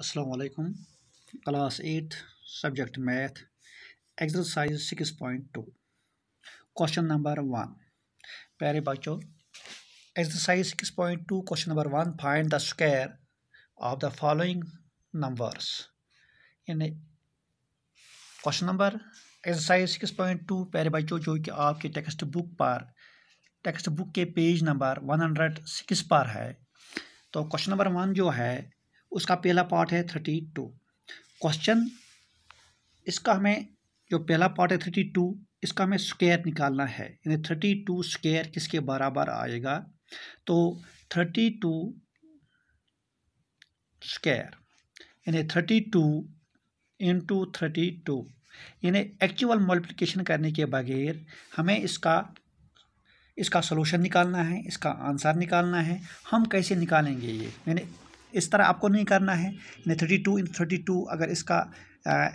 असलकुम class eight subject math exercise six point two question number one प्यारे बच्चों exercise six point two question number one find the square of the following numbers यानी question number exercise six point two प्यारे बच्चों जो कि आपके textbook पर textbook के page number one hundred six पर है तो क्वेश्चन नंबर वन जो है उसका पहला पार्ट है थर्टी टू क्वेश्चन इसका हमें जो पहला पार्ट है थर्टी टू इसका हमें स्क्वायर निकालना है यानी थर्टी टू स्क्वायर किसके बराबर आएगा तो थर्टी टू स्क्वायर यानी thirty two into thirty two यानी एक्चुअल मल्टीप्लिकेशन करने के बगैर हमें इसका इसका सलूशन निकालना है इसका आंसर निकालना है हम कैसे निकालेंगे ये यानी इस तरह आपको नहीं करना है यानी thirty two in thirty two अगर इसका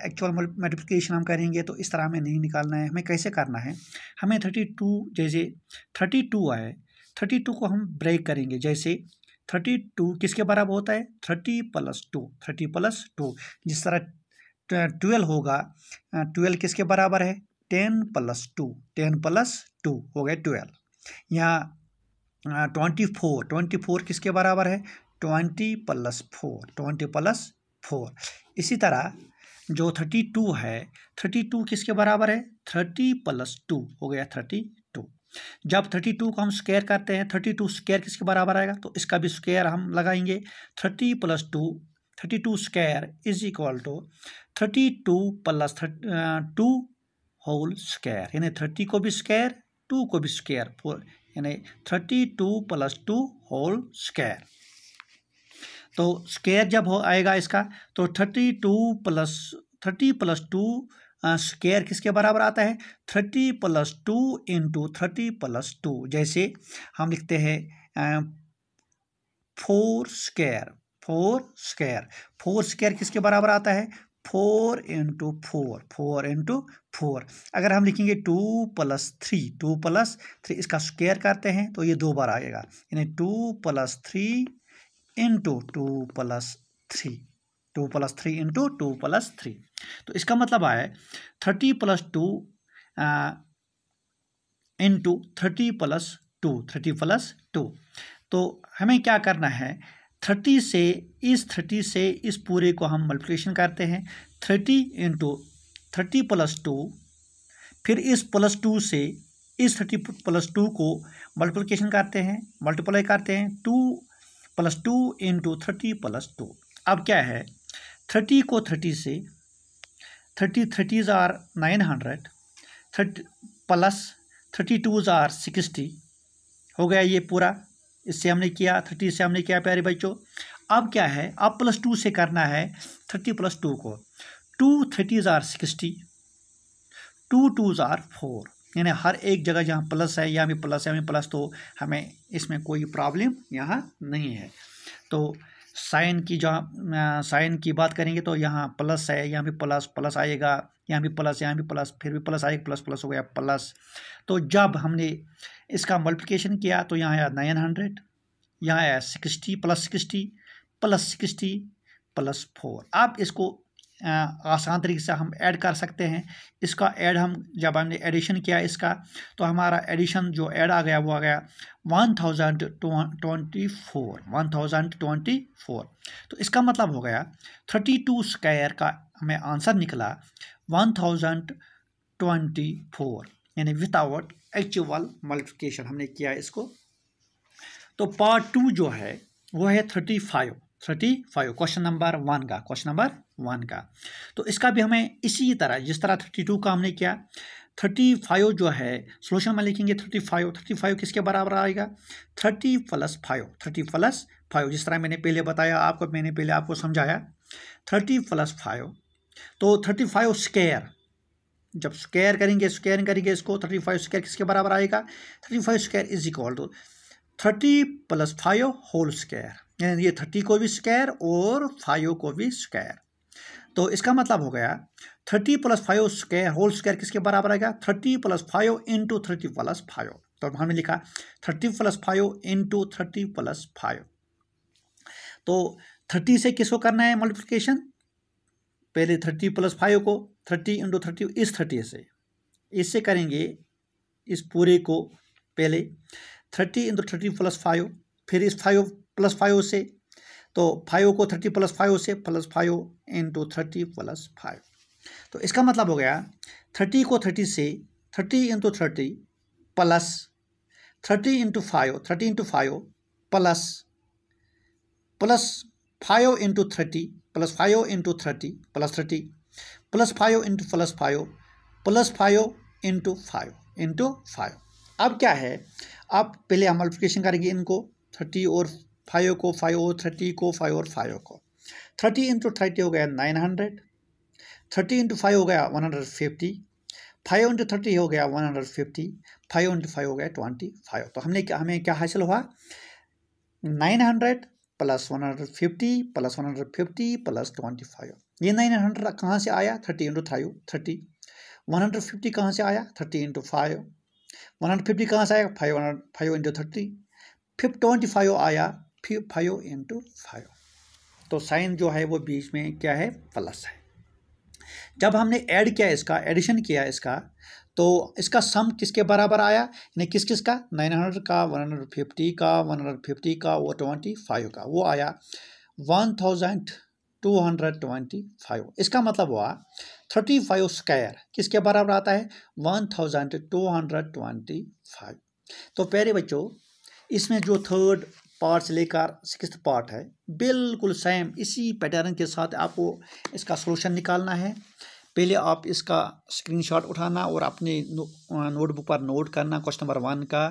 एक्चुअल मल्टीप्लिकेशन हम करेंगे तो इस तरह हमें नहीं निकालना है हमें कैसे करना है हमें थर्टी टू जैसे थर्टी टू आए थर्टी टू को हम ब्रेक करेंगे जैसे थर्टी टू किसके बराबर होता है thirty plus two thirty plus two जिस तरह ट्वेल्व होगा ट्वेल्व किसके बराबर है ten plus two ten plus two हो गए ट्वेल्व यहाँ ट्वेंटी फोर ट्वेंटी फोर किसके बराबर है twenty plus four twenty plus four इसी तरह जो थर्टी टू है थर्टी टू किसके बराबर है थर्टी प्लस टू हो गया थर्टी टू जब थर्टी टू को हम स्केयर करते हैं थर्टी टू स्केयर किसके बराबर आएगा तो इसका भी स्केयर हम लगाएंगे thirty plus two thirty two square is equal to thirty two plus two whole square यानी थर्टी को भी स्केयर टू को भी स्केयर यानी thirty two plus two whole square तो स्केयर जब हो आएगा इसका तो thirty two plus thirty plus two square किसके बराबर आता है thirty plus two into thirty plus two जैसे हम लिखते हैं four square four square four square किसके बराबर आता है four into four four into four अगर हम लिखेंगे two plus three two plus three इसका स्क्वेयर करते हैं तो ये दो बार आएगा यानी two plus three into two plus three two plus three into two plus three तो इसका मतलब आया thirty plus two into thirty plus two thirty plus two तो हमें क्या करना है थर्टी से इस थर्टी से इस पूरे को हम मल्टीप्लिकेशन करते हैं thirty into thirty plus two फिर इस प्लस टू से इस थर्टी प्लस टू को मल्टीप्लिकेशन करते हैं मल्टीप्लाई करते हैं two plus two into thirty plus two अब क्या है थर्टी को थर्टी से thirty thirties are nine hundred thirty plus thirty twos are sixty हो गया ये पूरा इससे हमने किया थर्टी से हमने किया प्यारे बच्चों अब क्या है अब प्लस टू से करना है थर्टी प्लस टू को two thirties are sixty two twos are four यानी हर एक जगह जहाँ प्लस है यहाँ भी प्लस है यहाँ प्लस तो हमें इसमें कोई प्रॉब्लम यहाँ नहीं है तो साइन की जहाँ साइन की बात करेंगे तो यहाँ प्लस है यहाँ भी प्लस प्लस आएगा यहाँ भी प्लस यहाँ भी प्लस फिर भी प्लस आएगा प्लस प्लस हो गया प्लस तो जब हमने इसका मल्टीप्लिकेशन किया तो यहाँ आया नाइन हंड्रेड यहाँ आया sixty plus sixty plus sixty plus four आप इसको आसान तरीके से हम ऐड कर सकते हैं इसका ऐड हम जब हमने एडिशन किया इसका तो हमारा एडिशन जो ऐड आ गया वो आ गया one thousand twenty four one thousand twenty four तो इसका मतलब हो गया थर्टी टू स्क्वायर का हमें आंसर निकला वन थाउजेंड ट्वेंटी फोर यानी विदाउट एक्चुअल मल्टीप्लिकेशन हमने किया इसको तो पार्ट टू जो है वो है thirty five thirty five question number one का क्वेश्चन नंबर वन का तो इसका भी हमें इसी तरह जिस तरह थर्टी टू का हमने किया थर्टी फाइव जो है सोल्यूशन में लिखेंगे थर्टी फाइव थर्टी फाइव किसके बराबर आएगा thirty plus five thirty plus five जिस तरह मैंने पहले बताया आपको मैंने पहले आपको समझाया थर्टी प्लस फाइव तो थर्टी फाइव स्केयर जब स्केयर करेंगे स्केयरिंग करेंगे इसको थर्टी फाइव स्केयर किसके बराबर आएगा thirty five square is equal to thirty plus five whole square ये थर्टी को भी स्क्वायर और फाइव को भी स्क्वायर तो इसका मतलब हो गया thirty plus five square whole square किसके बराबर आएगा thirty plus five into thirty plus five तो हमने लिखा thirty plus five into thirty plus five तो थर्टी से किसको करना है मल्टीप्लीकेशन पहले थर्टी प्लस फाइव को थर्टी इंटू थर्टी इस थर्टी से इससे करेंगे इस पूरे को पहले thirty into thirty plus five फिर इस फाइव प्लस फाइव से तो फाइव को थर्टी प्लस फाइव से plus five into thirty plus five तो इसका मतलब हो गया थर्टी को थर्टी से thirty into thirty plus thirty into five thirty into five plus plus five into thirty plus five into thirty plus thirty plus five into plus five plus five into five into five अब क्या है अब पहले हम multiplication करेंगे इनको thirty और five को फाइव और थर्टी को फाइव और फाइव को थर्टी इंटू थर्टी हो गया nine hundred thirty into five हो गया one hundred fifty five into thirty हो गया one hundred fifty five into five हो गया ट्वेंटी फाइव तो हमने क्या हमें क्या हासिल हुआ nine hundred plus one hundred fifty plus one hundred fifty plus twenty five ये नाइन हंड्रेड कहाँ से आया thirty into five thirty one hundred fifty कहाँ से आया thirty into five one hundred fifty कहाँ से आया five hundred five into thirty fifty twenty five आया फाइव इंटू फाइव तो साइन जो है वो बीच में क्या है प्लस है जब हमने ऐड किया इसका एडिशन किया इसका तो इसका सम किसके बराबर आया यानी किस किस का नाइन हंड्रेड का वन हंड्रेड फिफ्टी का वन हंड्रेड फिफ्टी का वो ट्वेंटी फाइव का वो आया one thousand two hundred twenty five इसका मतलब हुआ थर्टी फाइव स्क्वायर किसके बराबर आता है one thousand two hundred twenty five तो प्यारे बच्चों इसमें जो थर्ड पार्ट से लेकर सिक्स पार्ट है बिल्कुल सेम इसी पैटर्न के साथ आपको इसका सोल्यूशन निकालना है पहले आप इसका स्क्रीनशॉट उठाना और अपने नो, नोटबुक पर नोट करना क्वेश्चन नंबर वन का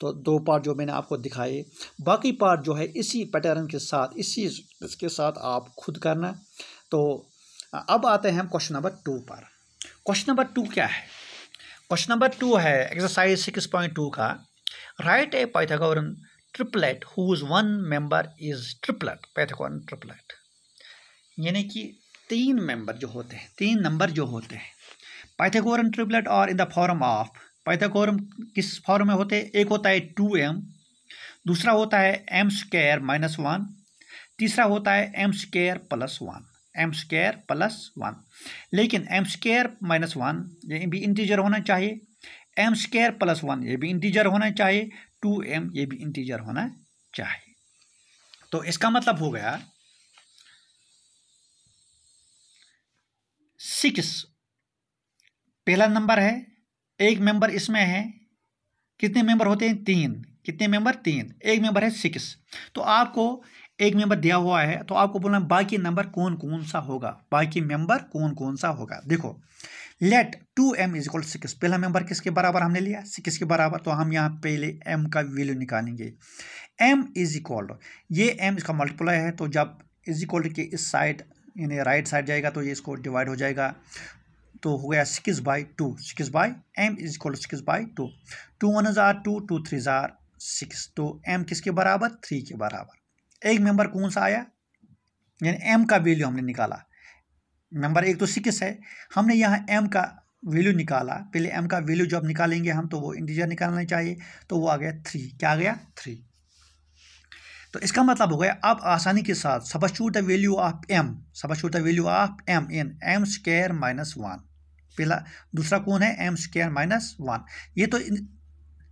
तो दो पार्ट जो मैंने आपको दिखाए बाकी पार्ट जो है इसी पैटर्न के साथ इसी इसके साथ आप खुद करना तो अब आते हैं हम क्वेश्चन नंबर टू पर क्वेश्चन नंबर टू क्या है क्वेश्चन नंबर टू है एक्सरसाइज सिक्स पॉइंट टू का write a Pythagorean triplet whose one member is triplet Pythagorean triplet यानी कि तीन मेंबर जो होते हैं तीन नंबर जो होते हैं पाइथागोरम ट्रिपलेट और in the form of Pythagorean किस फॉर्म में होते हैं एक होता है टू एम दूसरा होता है एम स्क्र माइनस वन तीसरा होता है M square plus one M square plus one लेकिन एम स्क्र माइनस वन ये भी इंटीजर होना चाहिए एम स्केयर प्लस वन ये भी इंटीजर होना चाहिए टू एम ये भी इंटीजर होना चाहिए तो इसका मतलब हो गया सिक्स पहला नंबर है एक मेंबर इसमें है कितने मेंबर होते हैं तीन कितने मेंबर तीन एक मेंबर है सिक्स तो आपको एक मेंबर दिया हुआ है तो आपको बोलना बाकी नंबर कौन कौन सा होगा बाकी मेंबर कौन कौन सा होगा देखो let to M is equal six पहला मेंबर किसके बराबर हमने लिया सिक्स के बराबर तो हम यहाँ पहले एम का वैल्यू निकालेंगे एम इज इक्वल ये एम इसका मल्टीप्लाई है तो जब इज इक्वल के इस साइड यानी राइट साइड जाएगा तो ये इसको डिवाइड हो जाएगा तो हो गया six by two six by m is equal six by two two one हज़ार टू टू थ्री हज़ार सिक्स तो एम किसके बराबर थ्री के बराबर एक मेंबर कौन सा आया यानी एम का वैल्यू हमने निकाला नंबर एक तो सिक्स है हमने यहाँ एम का वैल्यू निकाला पहले एम का वैल्यू जब निकालेंगे हम तो वो इंटीजर निकालना चाहिए तो वो आ गया थ्री क्या आ गया थ्री तो इसका मतलब हो गया आप आसानी के साथ substitute the value of m substitute the value of m in m square minus one पहला दूसरा कौन है एम स्केयर माइनस वन ये तो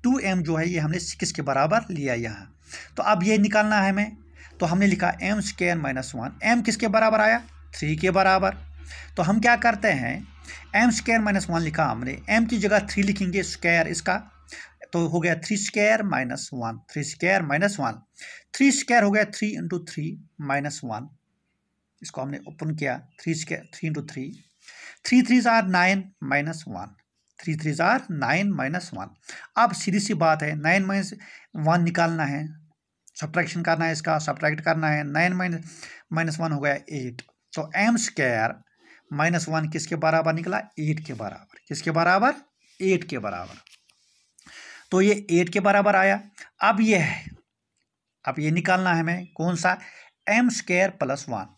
टू एम जो है ये हमने सिक्स के बराबर लिया यहाँ तो अब ये निकालना है हमें तो हमने लिखा m square minus one m किसके बराबर आया थ्री के बराबर तो हम क्या करते हैं एम स्क्र माइनस वन लिखा हमने एम की जगह थ्री लिखेंगे स्क्वायर इसका तो हो गया three square minus one three square minus one three square हो गया three into three minus one इसको हमने ओपन किया three square three into three three three जार nine minus one three three जार नाइन माइनस वन अब सीधी सी बात है नाइन माइनस वन निकालना है सब्ट्रैक्शन करना है इसका सब्ट्रैक्ट करना है नाइन माइनस माइनस वन हो गया एट तो एम स्क्वायर माइनस वन किसके बराबर निकला एट के बराबर किसके बराबर एट के बराबर तो ये एट के बराबर आया अब ये है अब ये निकालना है हमें कौन सा m square plus one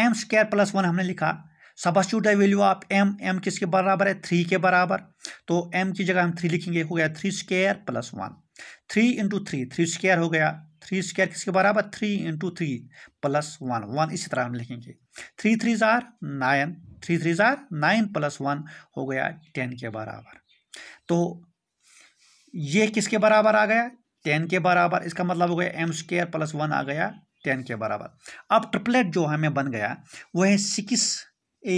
m square plus one हमने लिखा सबस्टूट है वैल्यू ऑफ एम एम किसके बराबर है थ्री के बराबर तो एम की जगह हम थ्री लिखेंगे हो गया three square plus one three into three three square हो गया थ्री स्क्वायर किसके बराबर three into three plus one one इसी तरह हम लिखेंगे थ्री थ्री जार नाइन थ्री थ्री जार नाइन प्लस वन हो गया टेन के बराबर तो ये किसके बराबर आ गया टेन के बराबर इसका मतलब हो गया एम स्क्र प्लस वन आ गया टेन के बराबर अब ट्रिपलेट जो हमें बन गया वह है सिक्स ए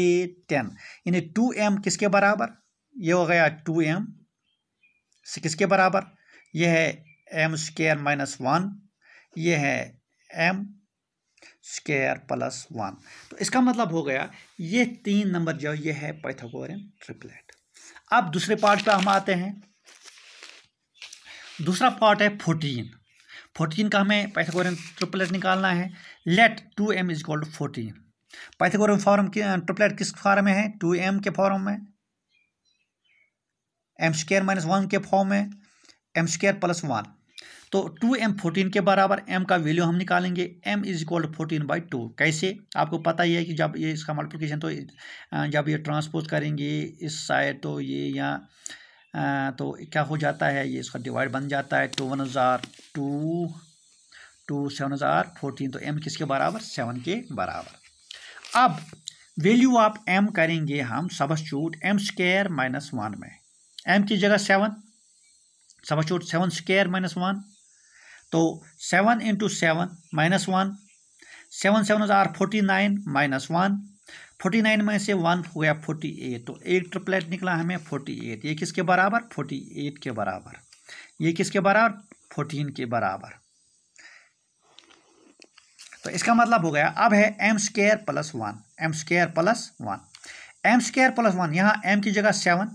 टेन यानी टू एम किसके बराबर ये हो गया टू एम सिक्स के बराबर यह है एम स्केयर माइनस वन यह है एम स्केयर प्लस वन तो इसका मतलब हो गया ये तीन नंबर जो ये है पैथागोरियन ट्रिपलेट अब दूसरे पार्ट पे हम आते हैं दूसरा पार्ट है फोर्टीन फोर्टीन का हमें पैथागोरियन ट्रिपलेट निकालना है let to M is called fourteen Pythagorean form की ट्रिपलेट किस फॉर्म में है टू एम के फॉर्म में एम स्केयर माइनस वन के फॉर्म में एम स्क्र प्लस वन तो टू एम फोर्टीन के बराबर एम का वैल्यू हम निकालेंगे M is equal two fourteen by two कैसे आपको पता ही है कि जब ये इसका मल्टीप्लिकेशन तो जब ये ट्रांसपोज करेंगे इस साइड तो ये यहाँ तो क्या हो जाता है ये इसका डिवाइड बन जाता है टू वन हज़ार टू टू सेवन हज़ार फोर्टीन तो एम किसके बराबर सेवन के बराबर अब वैल्यू आप एम करेंगे हम substitute m square minus one में एम की जगह सेवन वो सेवन स्केयर माइनस वन तो seven into seven minus one seven seven are forty nine minus one forty nine में से वन हो गया फोर्टी एट तो एक ट्रिपलेट निकला हमें फोर्टी एट ये किसके बराबर फोर्टी एट के बराबर ये किसके बराबर फोर्टीन के बराबर तो इसका मतलब हो गया अब है m square plus one m square plus one m square plus one यहाँ एम की जगह सेवन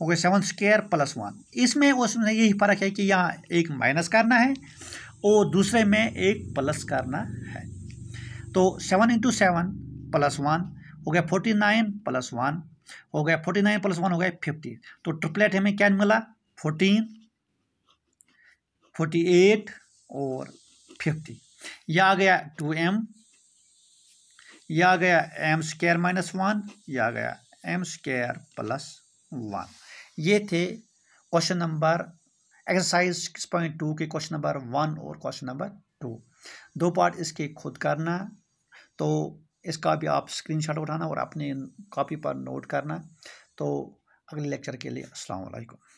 हो गया सेवन स्केयर प्लस वन इसमें उसमें यही फ़र्क है कि यहाँ एक माइनस करना है और दूसरे में एक प्लस करना है तो seven into seven plus one हो गया फोर्टी नाइन प्लस वन हो गया फोर्टी नाइन प्लस वन हो गया फिफ्टी तो ट्रिपलेट हमें क्या मिला फोर्टीन फोर्टी एट और फिफ्टी यह आ गया टू एम यह आ गया एम स्केयर माइनस वन या आ गया एम स्केयर प्लस वन ये थे question number exercise six point two के क्वेश्चन नंबर वन और क्वेश्चन नंबर टू दो पार्ट इसके खुद करना तो इसका भी आप स्क्रीनशॉट उठाना और अपने कॉपी पर नोट करना तो अगले लेक्चर के लिए अस्सलाम वालेकुम